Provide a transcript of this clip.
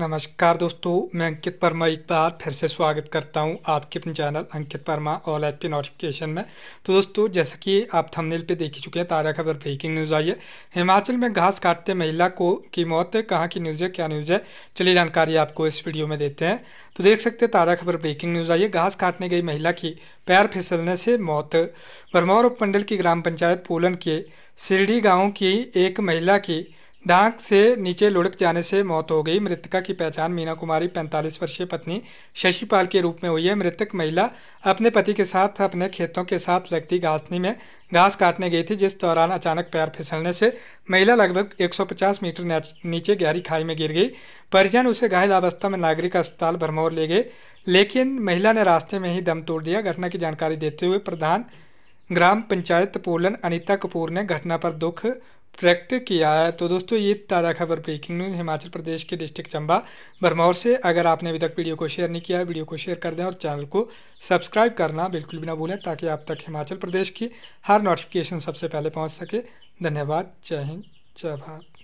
नमस्कार दोस्तों मैं अंकित वर्मा एक बार फिर से स्वागत करता हूं आपके अपने channel Ankit Verma all H P notification में तो दोस्तों जैसा कि आप थंबनेल पे देख ही चुके हैं ताज़ा खबर ब्रेकिंग न्यूज़ आई है हिमाचल में घास काटते महिला को की मौत कहाँ की न्यूज़ है क्या न्यूज़ है चलिए जानकारी आपको इस वीडियो में देते हैं तो देख सकते हैं ताज़ा खबर ब्रेकिंग न्यूज़ आई है घास काटने गई महिला की पैर फिसलने से मौत भरमौर उपमंडल की ग्राम पंचायत पोलन के सिरडी गाँव की एक महिला की डांक से नीचे लुढ़क जाने से मौत हो गई मृतका की पहचान मीना कुमारी 45 वर्षीय पत्नी शशिपाल के रूप में हुई है मृतक महिला अपने पति के साथ अपने खेतों के साथ लगती घासनी में घास काटने गई थी जिस दौरान अचानक पैर फिसलने से महिला लगभग 150 मीटर नीचे गहरी खाई में गिर गई परिजन उसे घायल अवस्था में नागरिक अस्पताल भरमौर ले गए लेकिन महिला ने रास्ते में ही दम तोड़ दिया घटना की जानकारी देते हुए प्रधान ग्राम पंचायत पोलन अनिता कपूर ने घटना पर दुख ट्रैक्ट किया है तो दोस्तों ये ताज़ा खबर ब्रेकिंग न्यूज़ हिमाचल प्रदेश के डिस्ट्रिक्ट चंबा भरमौर से अगर आपने अभी तक वीडियो को शेयर नहीं किया है वीडियो को शेयर कर दें और चैनल को सब्सक्राइब करना बिल्कुल भी ना भूलें ताकि आप तक हिमाचल प्रदेश की हर नोटिफिकेशन सबसे पहले पहुँच सके धन्यवाद जय हिंद जय भारत